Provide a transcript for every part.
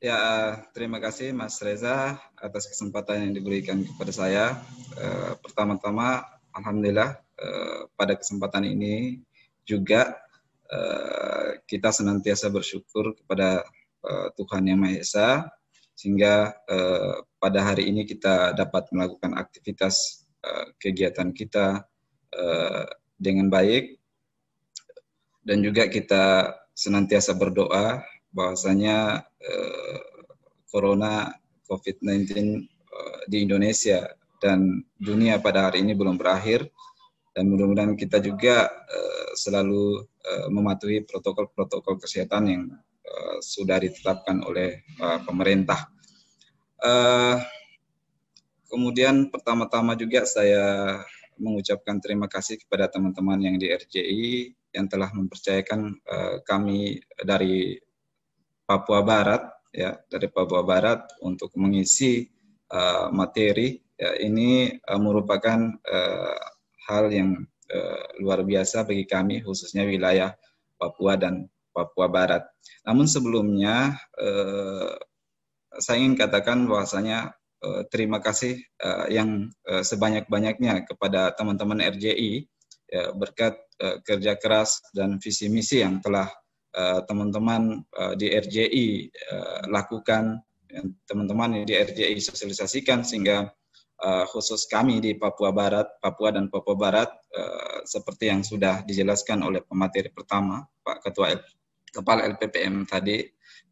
Ya, terima kasih Mas Reza atas kesempatan yang diberikan kepada saya. Eh, pertama-tama, Alhamdulillah eh, pada kesempatan ini juga eh, kita senantiasa bersyukur kepada Tuhan Yang Maha Esa sehingga pada hari ini kita dapat melakukan aktivitas kegiatan kita dengan baik dan juga kita senantiasa berdoa bahwasanya eh, corona COVID-19 eh, di Indonesia dan dunia pada hari ini belum berakhir dan mudah-mudahan kita juga eh, selalu eh, mematuhi protokol-protokol kesehatan yang eh, sudah ditetapkan oleh eh, pemerintah. Eh, kemudian pertama-tama juga saya mengucapkan terima kasih kepada teman-teman yang di RJI yang telah mempercayakan uh, kami dari Papua Barat ya dari Papua Barat untuk mengisi uh, materi ya, ini uh, merupakan uh, hal yang uh, luar biasa bagi kami khususnya wilayah Papua dan Papua Barat. Namun sebelumnya uh, saya ingin katakan bahwasanya uh, terima kasih uh, yang uh, sebanyak-banyaknya kepada teman-teman RJI ya, berkat uh, kerja keras dan visi misi yang telah Eh, teman-teman uh, di RJI uh, eh, lakukan, teman-teman di RJI sosialisasikan sehingga uh, khusus kami di Papua Barat, Papua dan Papua Barat uh, seperti yang sudah dijelaskan oleh pemateri pertama Pak Ketua L Kepala LPPM tadi,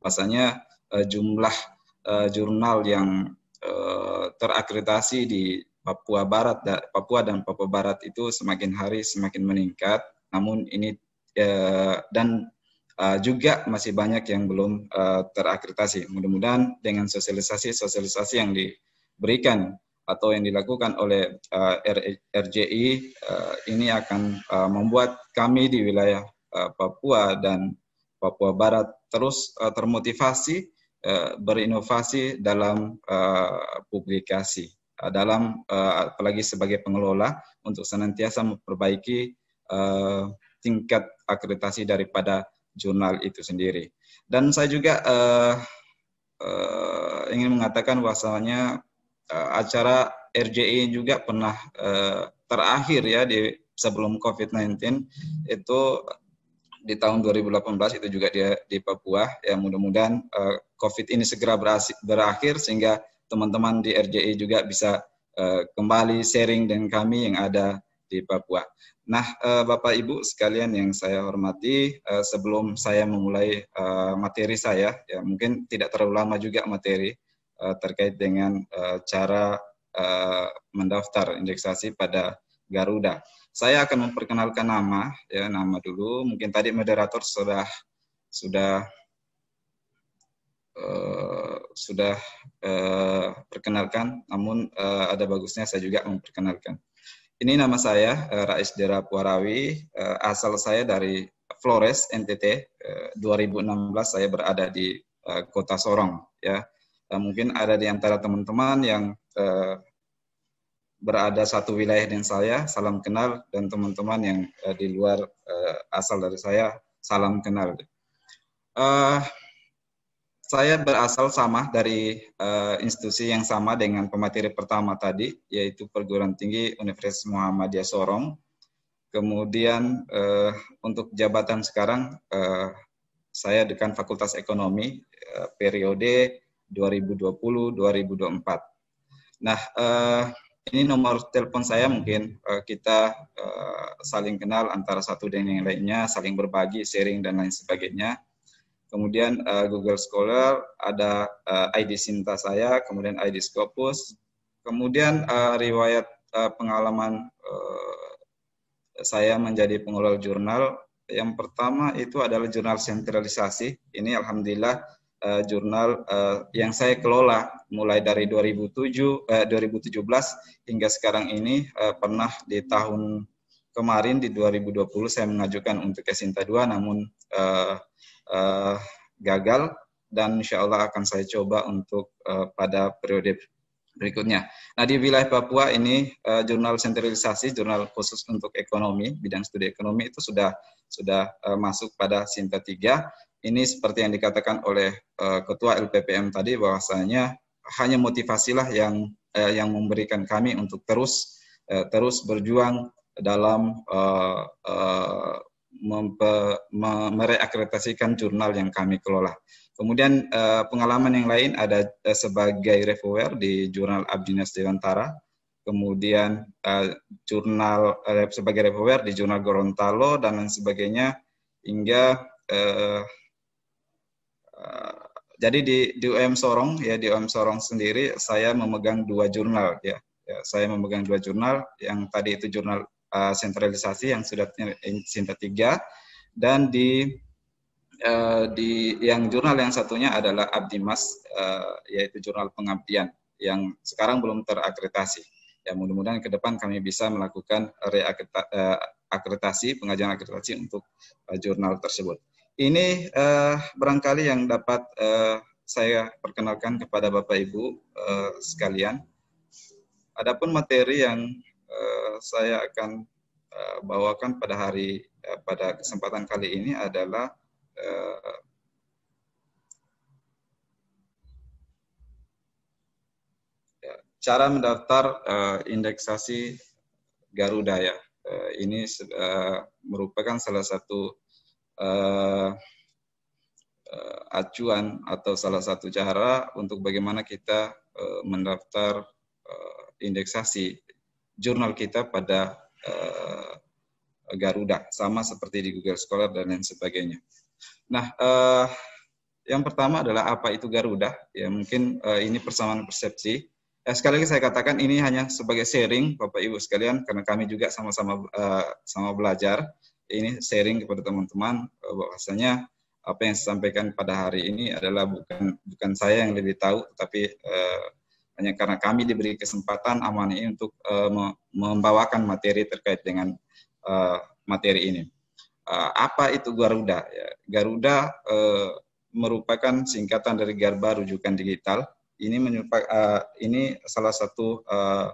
pasalnya uh, jumlah uh, jurnal yang uh, terakreditasi di Papua Barat, Papua dan Papua Barat itu semakin hari semakin meningkat. Namun ini dan uh, juga masih banyak yang belum uh, terakreditasi. Mudah-mudahan dengan sosialisasi-sosialisasi yang diberikan atau yang dilakukan oleh uh, eh, RJI uh, ini akan uh, membuat kami di wilayah uh, Papua dan Papua Barat terus uh, termotivasi uh, berinovasi dalam uh, publikasi dalam apalagi sebagai pengelola untuk senantiasa memperbaiki uh, tingkat akreditasi daripada jurnal itu sendiri. Dan saya juga uh, uh, ingin mengatakan bahwasanya uh, acara RJI juga pernah uh, terakhir ya di sebelum COVID-19 itu di tahun 2018 itu juga dia di Papua. Ya mudah-mudahan uh, COVID ini segera berhasil, berakhir sehingga teman-teman di RJI juga bisa uh, kembali sharing dengan kami yang ada di Papua. Nah, eh, Bapak Ibu sekalian yang saya hormati, eh, sebelum saya memulai eh, materi saya, ya mungkin tidak terlalu lama juga materi terkait dengan cara mendaftar indeksasi pada Garuda. Saya akan memperkenalkan nama, ya nama dulu. Mungkin tadi moderator sudah sudah Uh, sudah uh, perkenalkan, namun uh, ada bagusnya saya juga memperkenalkan. Ini nama saya eh, Rais Dera Puarawi, eh, asal saya dari Flores NTT. 2016 eh, saya berada di Kota Sorong ya. Mungkin ada di antara teman-teman yang berada satu wilayah dengan saya, salam kenal dan teman-teman yang di luar asal dari saya, salam kenal. Uh, saya berasal sama dari uh, institusi yang sama dengan pemateri pertama tadi, yaitu perguruan tinggi Universitas Muhammadiyah Sorong. Kemudian uh, untuk jabatan sekarang, uh, saya dekan Fakultas Ekonomi uh, periode 2020-2024. Nah, uh, ini nomor telepon saya mungkin uh, kita uh, saling kenal antara satu dengan yang lainnya, saling berbagi, sharing dan lain sebagainya kemudian uh, Google Scholar, ada uh, eh, ID Sinta saya, kemudian ID Scopus, kemudian uh, riwayat uh, pengalaman uh, saya menjadi pengelola jurnal. Yang pertama itu adalah jurnal sentralisasi. Ini alhamdulillah uh, jurnal uh, yang saya kelola mulai dari 2007 uh, 2017 hingga sekarang ini uh, pernah di tahun kemarin di 2020 saya mengajukan untuk Sinta 2 namun uh, uh, gagal dan insya Allah akan saya coba untuk uh, pada periode berikutnya. Nah di wilayah Papua ini uh, jurnal sentralisasi, jurnal khusus untuk ekonomi, bidang studi ekonomi itu sudah sudah uh, masuk pada Sinta 3. Ini seperti yang dikatakan oleh uh, Ketua LPPM tadi bahwasanya hanya motivasilah yang uh, yang memberikan kami untuk terus uh, terus berjuang dalam uh, uh, mereakreditasikan jurnal yang kami kelola. Kemudian uh, pengalaman yang lain ada uh, sebagai reviewer di jurnal Abdinas Dewantara, kemudian uh, jurnal sebagai reviewer di jurnal Gorontalo dan lain sebagainya hingga jadi di, di UM Sorong ya di UM Sorong sendiri saya memegang dua jurnal ya, ya saya memegang dua jurnal yang tadi itu jurnal uh, sentralisasi yang sudah Sinta 3 dan di uh, di yang jurnal yang satunya adalah Abdimas uh, yaitu jurnal pengabdian yang sekarang belum terakreditasi. Ya mudah-mudahan ke depan kami bisa melakukan reakreditasi uh, akreditasi untuk uh, jurnal tersebut. Ini uh, barangkali yang dapat uh, saya perkenalkan kepada Bapak Ibu uh, sekalian. Adapun materi yang Eh, saya akan eh, bawakan pada hari eh, pada kesempatan kali ini adalah ya, cara mendaftar indeksasi Garuda ya. ini merupakan salah satu acuan atau salah satu cara untuk bagaimana kita mendaftar indeksasi jurnal kita pada uh, Garuda, sama seperti di Google Scholar dan lain sebagainya. Nah, uh, yang pertama adalah apa itu Garuda? Ya mungkin uh, ini persamaan persepsi. Eh, sekali lagi saya katakan ini hanya sebagai sharing Bapak Ibu sekalian karena kami juga sama-sama uh, sama belajar. Ini sharing kepada teman-teman uh, bahwasanya apa yang saya sampaikan pada hari ini adalah bukan bukan saya yang lebih tahu tapi uh, hanya karena kami diberi kesempatan aman ini untuk uh, membawakan materi terkait dengan uh, materi ini. Uh, apa itu Garuda? Ya, Garuda uh, merupakan singkatan dari Garba Rujukan Digital. Ini uh, ini salah satu uh,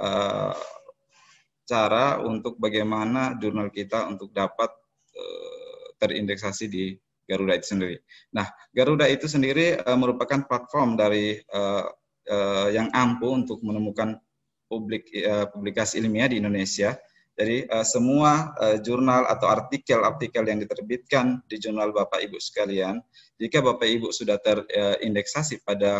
uh, cara untuk bagaimana jurnal kita untuk dapat uh, terindeksasi di Garuda itu sendiri. Nah, Garuda itu sendiri uh, merupakan platform dari uh, uh, yang ampuh untuk menemukan publik uh, publikasi ilmiah di Indonesia. Jadi uh, semua uh, jurnal atau artikel-artikel yang diterbitkan di jurnal Bapak Ibu sekalian, jika Bapak Ibu sudah terindeksasi uh, pada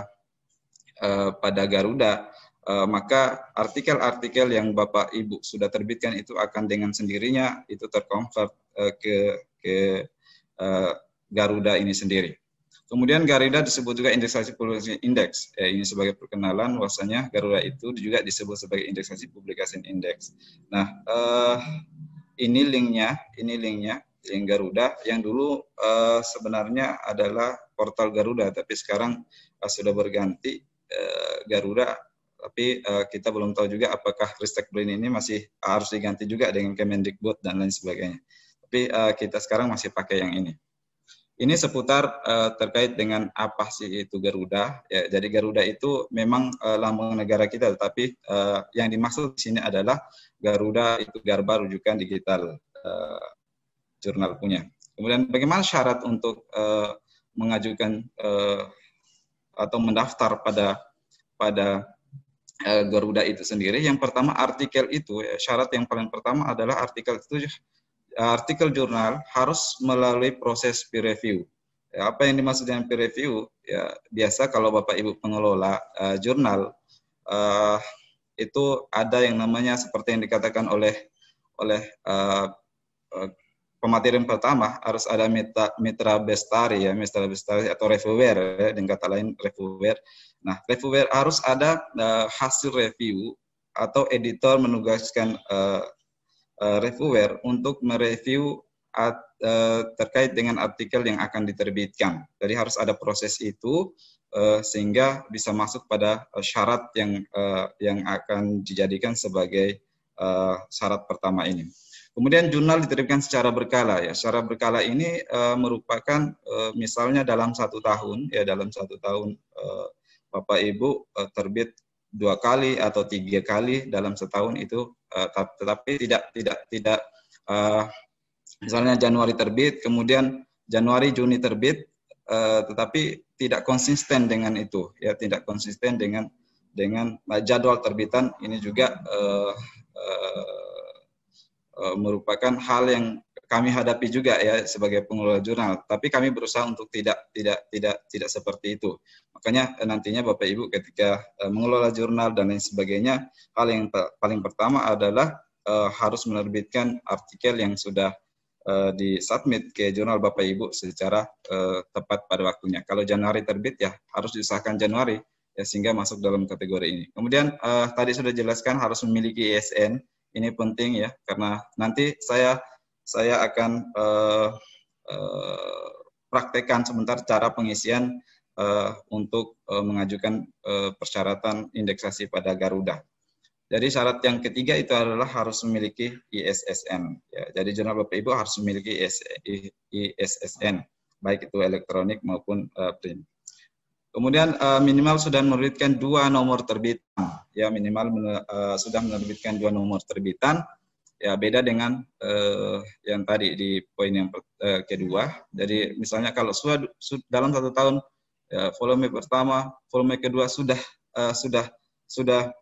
uh, pada Garuda, uh, maka artikel-artikel yang Bapak Ibu sudah terbitkan itu akan dengan sendirinya itu terkonvert uh, ke ke uh, Garuda ini sendiri. Kemudian Garuda disebut juga indeksasi publikasi indeks. Eh, ini sebagai perkenalan, bahwasanya Garuda itu juga disebut sebagai indeksasi publikasi indeks. Nah, eh, ini linknya, ini linknya, link Garuda yang dulu eh, sebenarnya adalah portal Garuda, tapi sekarang eh, sudah berganti eh, Garuda. Tapi eh, kita belum tahu juga apakah Ristek Brain ini masih eh, harus diganti juga dengan Kemendikbud dan lain sebagainya. Tapi eh, kita sekarang masih pakai yang ini. Ini seputar uh, terkait dengan apa sih itu Garuda. Ya, jadi Garuda itu memang uh, eh, lambang negara kita, tetapi uh, yang dimaksud di sini adalah Garuda itu Garba rujukan digital uh, jurnal punya. Kemudian bagaimana syarat untuk uh, mengajukan uh, atau mendaftar pada pada uh, Garuda itu sendiri? Yang pertama artikel itu ya, syarat yang paling pertama adalah artikel itu artikel jurnal harus melalui proses peer review. Ya, apa yang dimaksud dengan peer review? Ya, biasa kalau Bapak Ibu pengelola uh, jurnal uh, itu ada yang namanya seperti yang dikatakan oleh oleh uh, uh, pertama harus ada mitra, mitra bestari ya mitra bestari atau reviewer ya, dengan kata lain reviewer. Nah reviewer harus ada uh, hasil review atau editor menugaskan uh, uh, reviewer untuk mereview at, uh, terkait dengan artikel yang akan diterbitkan. Jadi harus ada proses itu uh, sehingga bisa masuk pada uh, syarat yang uh, yang akan dijadikan sebagai uh, syarat pertama ini. Kemudian jurnal diterbitkan secara berkala ya. Secara berkala ini uh, merupakan uh, misalnya dalam satu tahun ya dalam satu tahun uh, Bapak Ibu uh, terbit dua kali atau tiga kali dalam setahun itu uh, tetapi tidak tidak tidak uh, misalnya Januari terbit kemudian Januari Juni terbit uh, tetapi tidak konsisten dengan itu ya tidak konsisten dengan dengan jadwal terbitan ini juga uh, uh, uh, merupakan hal yang kami hadapi juga ya sebagai pengelola jurnal. Tapi kami berusaha untuk tidak tidak tidak tidak seperti itu. Makanya eh, nantinya Bapak Ibu ketika eh, mengelola jurnal dan lain sebagainya, hal yang paling pertama adalah eh, harus menerbitkan artikel yang sudah di submit ke jurnal Bapak Ibu secara tepat pada waktunya. Kalau Januari terbit ya harus disahkan Januari ya sehingga masuk dalam kategori ini. Kemudian uh, tadi sudah jelaskan harus memiliki ISN, ini penting ya karena nanti saya saya akan uh, uh, praktekkan sebentar cara pengisian uh, untuk uh, mengajukan uh, persyaratan indeksasi pada Garuda. Jadi syarat yang ketiga itu adalah harus memiliki ISSN. Ya, jadi jurnal Bapak Ibu harus memiliki ISSN, baik itu elektronik maupun uh, print. Kemudian uh, minimal sudah menerbitkan dua nomor terbitan, ya minimal uh, sudah menerbitkan dua nomor terbitan Ya beda dengan uh, yang tadi di poin yang uh, kedua. Jadi misalnya kalau sudah su, dalam satu tahun ya, volume pertama, volume kedua sudah uh, sudah sudah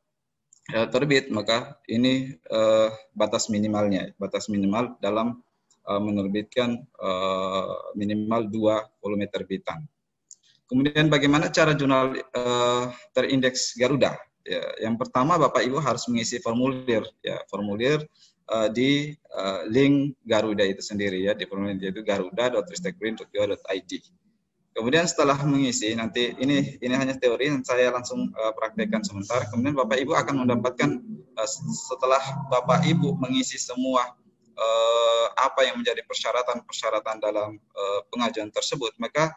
ya, terbit, maka ini uh, batas minimalnya, batas minimal dalam uh, menerbitkan uh, minimal dua volume terbitan. Kemudian bagaimana cara jurnal uh, terindeks Garuda? Ya, yang pertama Bapak Ibu harus mengisi formulir ya, formulir uh, di uh, link Garuda itu sendiri ya di formulir itu garuda.ristekbrin.go.id. Kemudian setelah mengisi nanti ini ini hanya teori dan saya langsung uh, praktekkan sebentar. Kemudian Bapak Ibu akan mendapatkan uh, setelah Bapak Ibu mengisi semua uh, apa yang menjadi persyaratan-persyaratan dalam uh, pengajuan tersebut, maka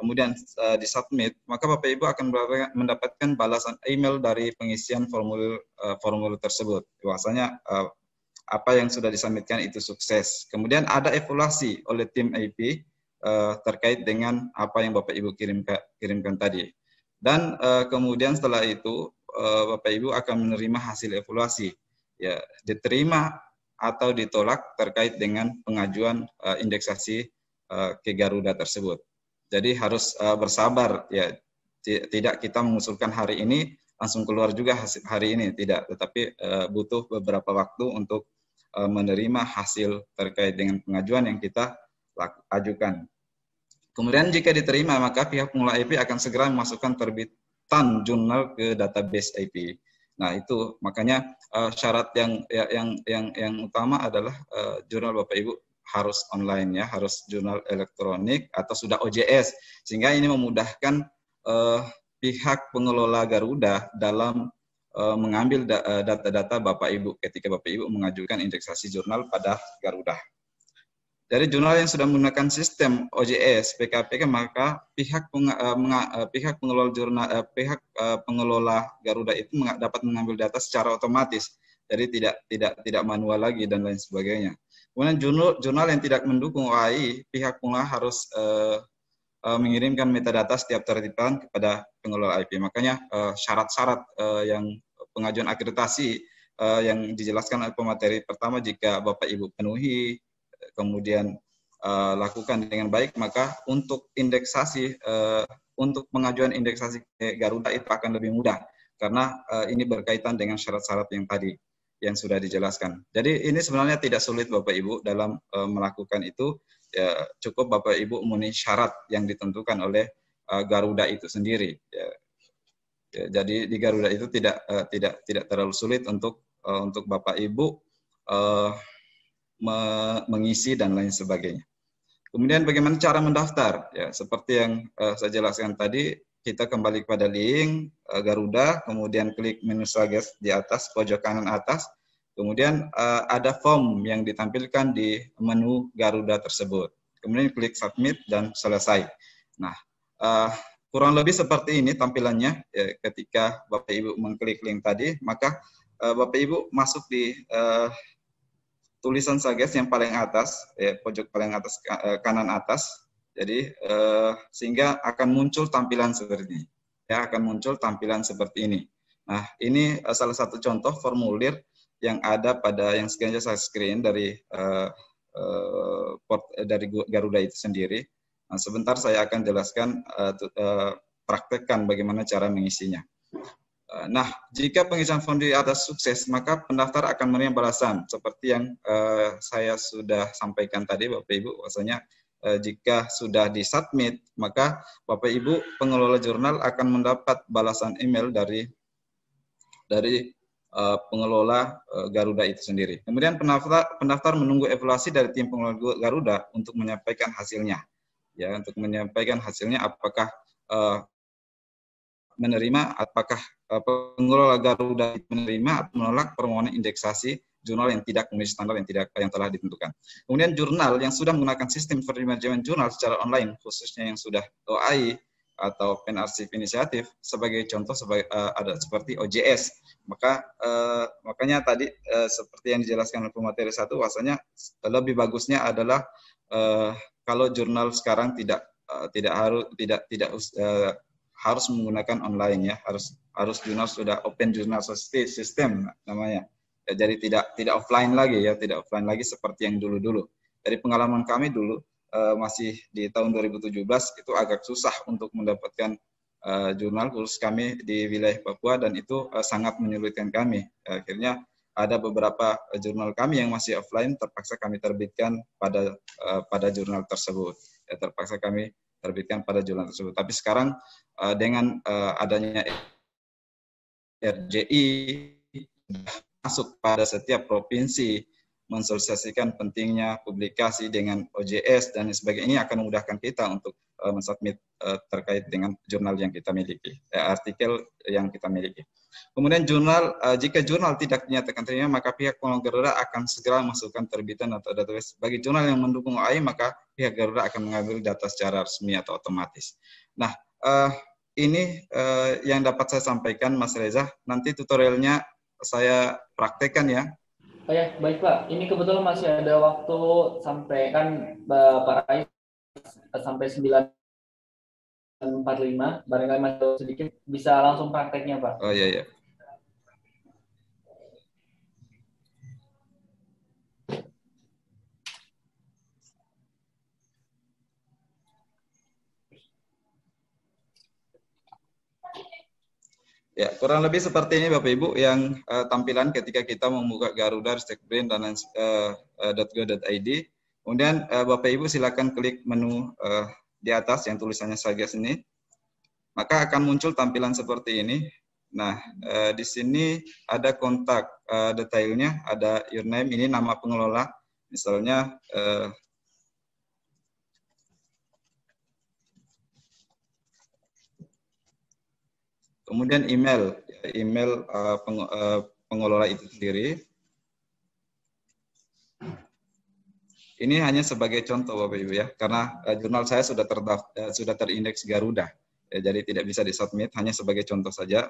kemudian uh, submit, maka Bapak Ibu akan mendapatkan balasan email dari pengisian formulir uh, formulir tersebut. Biasanya uh, apa yang sudah disampaikan itu sukses. Kemudian ada evaluasi oleh tim IP uh, eh, terkait dengan apa yang Bapak Ibu kirim kirimkan tadi. Dan uh, kemudian setelah itu uh, Bapak Ibu akan menerima hasil evaluasi. Ya, diterima atau ditolak terkait dengan pengajuan uh, indeksasi uh, ke Garuda tersebut. Jadi harus uh, bersabar ya tidak kita mengusulkan hari ini langsung keluar juga hasil hari ini tidak tetapi uh, butuh beberapa waktu untuk Eh, menerima hasil terkait dengan pengajuan yang kita ajukan. Kemudian jika diterima, maka pihak pengelola IP akan segera memasukkan terbitan jurnal ke database IP. Nah itu makanya eh, syarat yang ya, yang yang yang utama adalah eh, jurnal Bapak Ibu harus online ya, harus jurnal elektronik atau sudah OJS sehingga ini memudahkan pihak pengelola Garuda dalam Eh, mengambil eh, data-data Bapak Ibu ketika Bapak Ibu mengajukan indeksasi jurnal pada Garuda. Dari jurnal yang sudah menggunakan sistem OJS PKPK maka pihak eh, pihak pengelola jurnal pihak pengelola Garuda itu dapat mengambil data secara otomatis jadi tidak tidak tidak manual lagi dan lain sebagainya. Kemudian jurnal jurnal yang tidak mendukung OAI pihak pengelola harus Eh, mengirimkan metadata setiap tertipan kepada pengelola IP. Makanya eh, syarat-syarat eh, yang pengajuan akreditasi yang dijelaskan oleh pemateri pertama jika Bapak Ibu penuhi kemudian lakukan dengan baik maka untuk indeksasi untuk pengajuan indeksasi ke Garuda itu akan lebih mudah karena ini berkaitan dengan syarat-syarat yang tadi yang sudah dijelaskan. Jadi ini sebenarnya tidak sulit Bapak Ibu dalam melakukan itu ya, cukup Bapak Ibu memenuhi syarat yang ditentukan oleh uh, Garuda itu sendiri. Ya. Ya, jadi di Garuda itu tidak uh, tidak tidak terlalu sulit untuk uh, untuk Bapak Ibu uh, me mengisi dan lain sebagainya. Kemudian bagaimana cara mendaftar? Ya, seperti yang uh, saya jelaskan tadi, kita kembali kepada link uh, Garuda, kemudian klik menu suggest di atas pojok kanan atas, Kemudian uh, ada form yang ditampilkan di menu Garuda tersebut. Kemudian klik submit dan selesai. Nah, uh, kurang lebih seperti ini tampilannya ya, ketika Bapak Ibu mengklik link tadi, maka uh, Bapak Ibu masuk di uh, tulisan Sages yang paling atas, ya, pojok paling atas kanan atas. Jadi uh, sehingga akan muncul tampilan seperti ini. Ya, akan muncul tampilan seperti ini. Nah, ini salah satu contoh formulir yang ada pada yang sekian saya screen dari uh, uh, port, eh, dari Garuda itu sendiri. Nah, sebentar saya akan jelaskan uh, uh, praktekkan bagaimana cara mengisinya. Nah, jika pengisian form di atas sukses, maka pendaftar akan menerima balasan seperti yang uh, saya sudah sampaikan tadi, Bapak Ibu. Bahwasanya uh, jika sudah di submit, maka Bapak Ibu pengelola jurnal akan mendapat balasan email dari dari Eh, pengelola eh, Garuda itu sendiri. Kemudian pendaftar, pendaftar menunggu evaluasi dari tim pengelola Garuda untuk menyampaikan hasilnya. Ya, untuk menyampaikan hasilnya apakah eh, menerima, apakah pengelola Garuda menerima atau menolak permohonan indeksasi jurnal yang tidak memenuhi standar yang tidak yang telah ditentukan. Kemudian jurnal yang sudah menggunakan sistem penerimaan jurnal secara online, khususnya yang sudah OAI atau pen arsip inisiatif sebagai contoh sebagai uh, ada seperti OJS maka uh, makanya tadi uh, seperti yang dijelaskan oleh pemateri satu bahwasanya lebih bagusnya adalah uh, kalau jurnal sekarang tidak uh, tidak harus tidak tidak uh, harus menggunakan online ya harus harus jurnal sudah open jurnal system namanya ya, jadi tidak tidak offline lagi ya tidak offline lagi seperti yang dulu dulu dari pengalaman kami dulu uh, masih di tahun 2017 itu agak susah untuk mendapatkan uh, jurnal khusus kami di wilayah Papua dan itu uh, sangat menyulitkan kami. Akhirnya ada beberapa jurnal kami yang masih offline terpaksa kami terbitkan pada uh, pada jurnal tersebut. Ya, terpaksa kami terbitkan pada jurnal tersebut. Tapi sekarang uh, dengan uh, adanya RJI masuk pada setiap provinsi mensosialisasikan pentingnya publikasi dengan OJS dan sebagainya ini akan memudahkan kita untuk uh, mensubmit uh, terkait dengan jurnal yang kita miliki, eh, artikel yang kita miliki. Kemudian jurnal, uh, jika jurnal tidak dinyatakan terima, maka pihak Garuda akan segera masukkan terbitan atau database. Bagi jurnal yang mendukung AI maka pihak Garuda akan mengambil data secara resmi atau otomatis. Nah, uh, ini uh, yang dapat saya sampaikan, Mas Reza. Nanti tutorialnya saya praktekkan ya Oh ya, baik Pak. Ini kebetulan masih ada waktu sampai kan Pak Rai eh, sampai 9.45, barangkali masih sedikit bisa langsung prakteknya Pak. Oh iya iya. Ya, kurang lebih seperti ini Bapak Ibu yang uh, tampilan ketika kita membuka Garuda, Stekbrain dan uh, uh, .go.id. Kemudian uh, Bapak Ibu silakan klik menu uh, di atas yang tulisannya saja ini. Maka akan muncul tampilan seperti ini. Nah, uh, di sini ada kontak uh, detailnya, ada your name, ini nama pengelola. Misalnya uh, Kemudian email, email eh, peng, eh, pengelola itu sendiri. Ini hanya sebagai contoh Bapak Ibu ya, karena eh, jurnal saya sudah terdaft, sudah terindeks Garuda, ya, jadi tidak bisa disubmit, hanya sebagai contoh saja.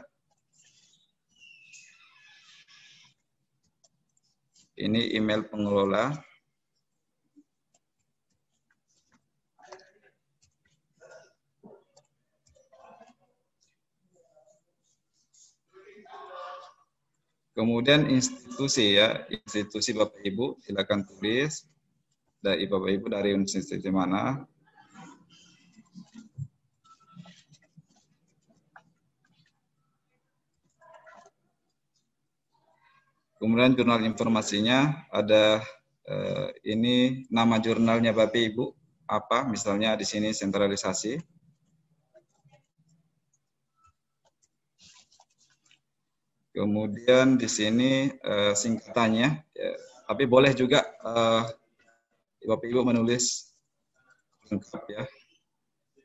Ini email pengelola. Kemudian institusi ya, institusi Bapak Ibu silakan tulis dari Bapak Ibu dari institusi mana. Kemudian jurnal informasinya ada eh, ini nama jurnalnya Bapak Ibu apa misalnya di sini sentralisasi. Kemudian di sini uh, singkatannya, ya, tapi boleh juga eh, Bapak Ibu menulis lengkap ya.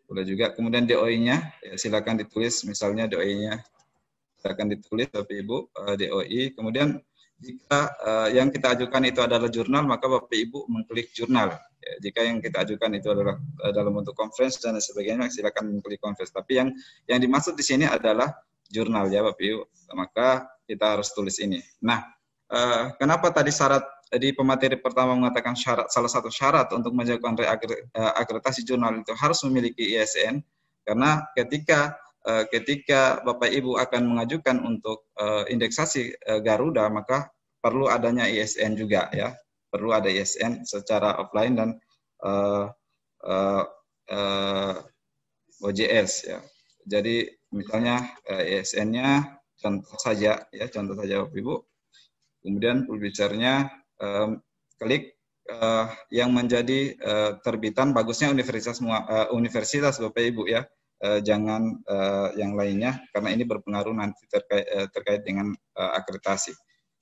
Boleh juga. Kemudian DOI-nya, ya, silakan ditulis. Misalnya DOI-nya silakan ditulis Bapak Ibu uh, eh, DOI. Kemudian jika uh, yang kita ajukan itu adalah jurnal, maka Bapak Ibu mengklik jurnal. Ya, jika yang kita ajukan itu adalah uh, dalam bentuk conference dan sebagainya, silakan mengklik conference. Tapi yang yang dimaksud di sini adalah jurnal ya Bapak Ibu. Maka kita harus tulis ini. Nah, eh, kenapa tadi syarat eh, di pemateri pertama mengatakan syarat salah satu syarat untuk menjalankan eh, akreditasi jurnal itu harus memiliki ISN karena ketika ketika Bapak Ibu akan mengajukan untuk indeksasi Garuda maka perlu adanya ISN juga ya. Perlu ada ISN secara offline dan uh, uh, uh, OJS ya. Jadi misalnya ESN-nya eh, e contoh saja ya contoh saja Bapak Ibu. Kemudian publisher-nya um, klik uh, yang menjadi uh, terbitan bagusnya universitas uh, universitas Bapak Ibu ya. Uh, jangan uh, yang lainnya karena ini berpengaruh nanti terkait uh, terkait dengan uh, akreditasi.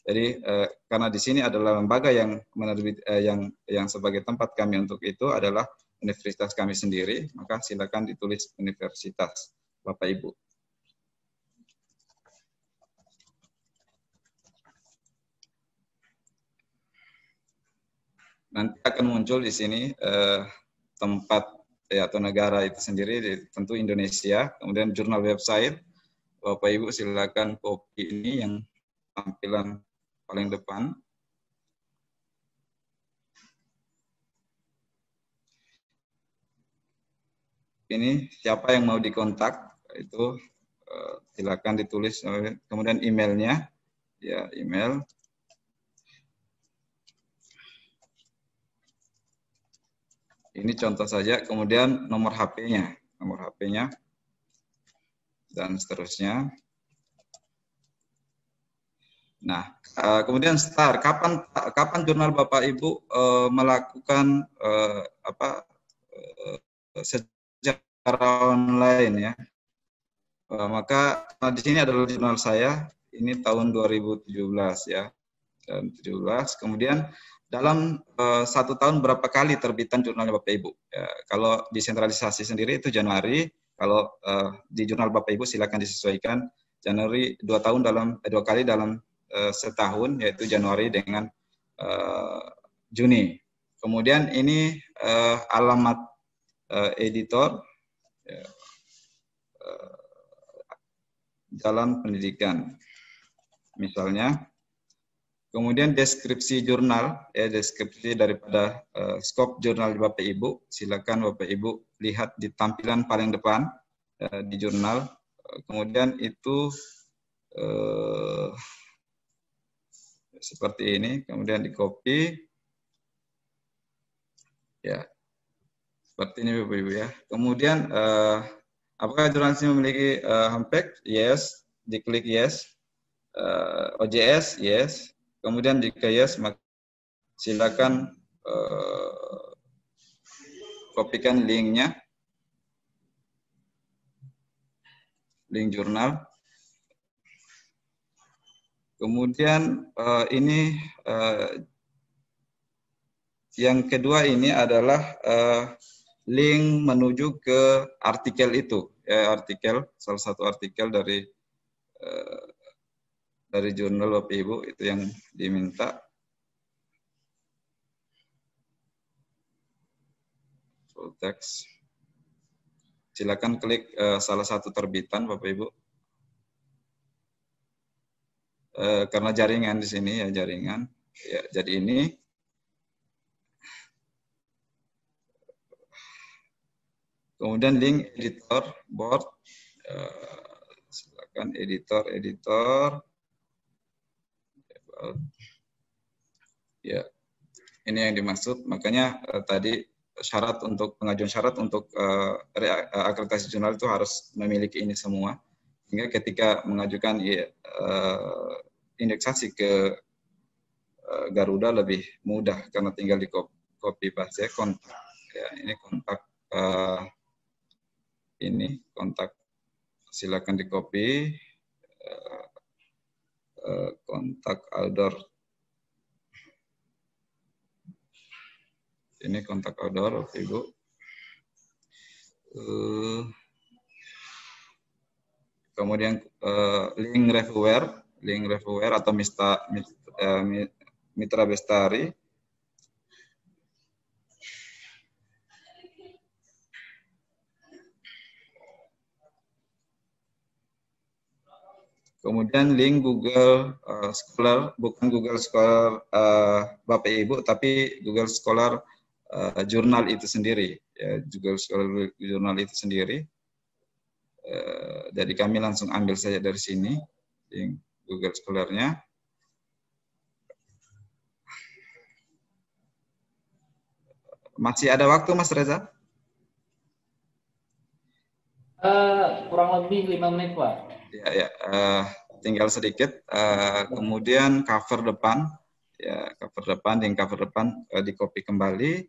Jadi uh, karena di sini adalah lembaga yang menerbit uh, yang yang sebagai tempat kami untuk itu adalah universitas kami sendiri, maka silakan ditulis universitas. Bapak Ibu. Nanti akan muncul di sini eh, tempat ya, atau negara itu sendiri, tentu Indonesia. Kemudian jurnal website, Bapak Ibu silakan copy ini yang tampilan paling depan. ini siapa yang mau dikontak itu eh, silakan ditulis eh, kemudian emailnya ya email ini contoh saja kemudian nomor HP-nya nomor HP-nya dan seterusnya Nah, eh, kemudian start. Kapan kapan jurnal Bapak Ibu melakukan apa secara online ya? Uh, maka uh, di sini adalah jurnal saya, ini tahun 2017 ya, dan 17. Kemudian dalam uh, satu tahun berapa kali terbitan jurnalnya Bapak Ibu? Ya, kalau sentralisasi sendiri itu Januari, kalau uh, di jurnal Bapak Ibu silakan disesuaikan Januari dua tahun dalam eh, dua kali dalam uh, setahun yaitu Januari dengan uh, Juni. Kemudian ini uh, alamat uh, editor. Uh, jalan pendidikan. Misalnya, kemudian deskripsi jurnal, ya deskripsi daripada eh, skop jurnal Bapak Ibu, silakan Bapak Ibu lihat di tampilan paling depan eh, di jurnal. Eh, kemudian itu eh, seperti ini, kemudian di copy. Ya, seperti ini Bapak Ibu ya. Kemudian eh, Apakah asuransi memiliki uh, eh, humpback? Yes. Diklik yes. Uh, eh, OJS? Yes. Kemudian jika yes, maka silakan uh, kopikan linknya. Link jurnal. Kemudian uh, ini uh, yang kedua ini adalah uh, link menuju ke artikel itu eh, artikel salah satu artikel dari eh, dari jurnal Bapak Ibu itu yang diminta full text silakan klik eh, salah satu terbitan Bapak Ibu eh, karena jaringan di sini ya jaringan ya jadi ini Kemudian link editor board. Eh, silakan editor editor. Ya, ini yang dimaksud. Makanya eh, tadi syarat untuk pengajuan syarat untuk eh, akreditasi jurnal itu harus memiliki ini semua. Sehingga ketika mengajukan uh, indeksasi ke Garuda lebih mudah karena tinggal di copy paste ya, kontak. Ya, ini kontak ini kontak silakan di copy eh, eh, kontak outdoor ini kontak outdoor oke ibu eh, kemudian link reviewer link reviewer atau mitra bestari Kemudian link Google uh, Scholar, bukan Google Scholar uh, Bapak Ibu, tapi Google Scholar uh, jurnal itu sendiri. Ya, Google Scholar jurnal itu sendiri. Uh, jadi kami langsung ambil saja dari sini link Google Scholar-nya. Masih ada waktu, Mas Reza? Uh, kurang lebih lima menit, Pak. Ya, ya. Uh, tinggal sedikit. Uh, kemudian cover depan, ya cover depan, yang cover depan uh, di copy kembali.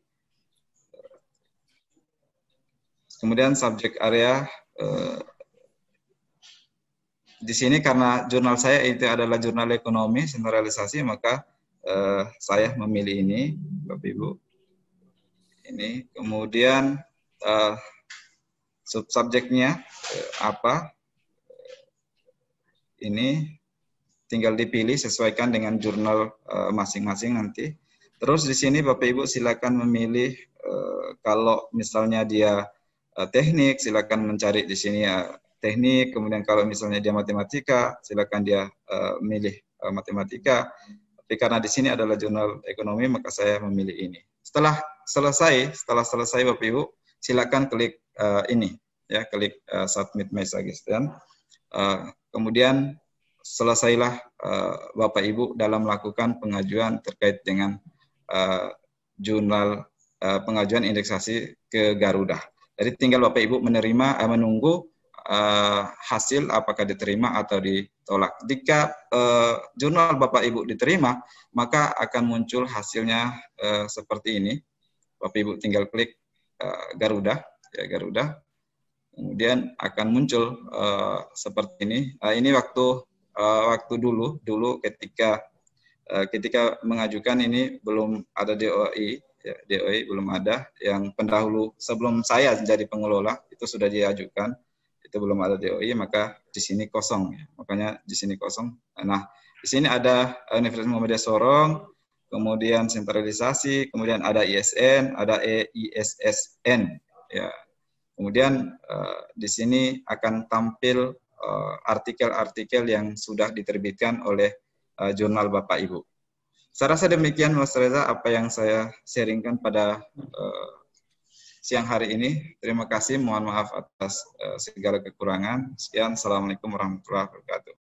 Kemudian subjek area. Uh, di sini karena jurnal saya itu adalah jurnal ekonomi sentralisasi, maka uh, saya memilih ini, Bapak Ibu. Ini kemudian uh, sub subjeknya uh, apa? ini tinggal dipilih sesuaikan dengan jurnal masing eh, masing-masing nanti. Terus di sini Bapak Ibu silakan memilih uh, kalau misalnya dia uh, teknik silakan mencari di sini ya teknik, kemudian kalau misalnya dia matematika silakan dia uh, milih uh, matematika. Tapi karena di sini adalah jurnal ekonomi maka saya memilih ini. Setelah selesai, setelah selesai Bapak Ibu silakan klik uh, ini ya, klik uh, submit message dan. Uh, kemudian selesailah uh, Bapak Ibu dalam melakukan pengajuan terkait dengan uh, jurnal uh, pengajuan indeksasi ke Garuda. Jadi tinggal Bapak Ibu menerima uh, menunggu uh, hasil apakah diterima atau ditolak. Jika uh, jurnal Bapak Ibu diterima, maka akan muncul hasilnya uh, seperti ini. Bapak Ibu tinggal klik uh, Garuda, ya Garuda kemudian akan muncul uh, seperti ini. Uh, ini waktu uh, waktu dulu dulu ketika uh, ketika mengajukan ini belum ada DOI, ya, DOI belum ada. Yang pendahulu sebelum saya jadi pengelola itu sudah diajukan, itu belum ada DOI maka di sini kosong. Ya. Makanya di sini kosong. Nah di sini ada Universitas Muhammadiyah Sorong, kemudian sentralisasi, kemudian ada ISN, ada EISSN. Ya, Kemudian uh, di sini akan tampil eh, artikel-artikel yang sudah diterbitkan oleh uh, jurnal Bapak Ibu. Saya rasa demikian Mas Reza apa yang saya sharingkan pada uh, siang hari ini. Terima kasih, mohon maaf atas segala kekurangan. Sekian, Assalamualaikum warahmatullahi wabarakatuh.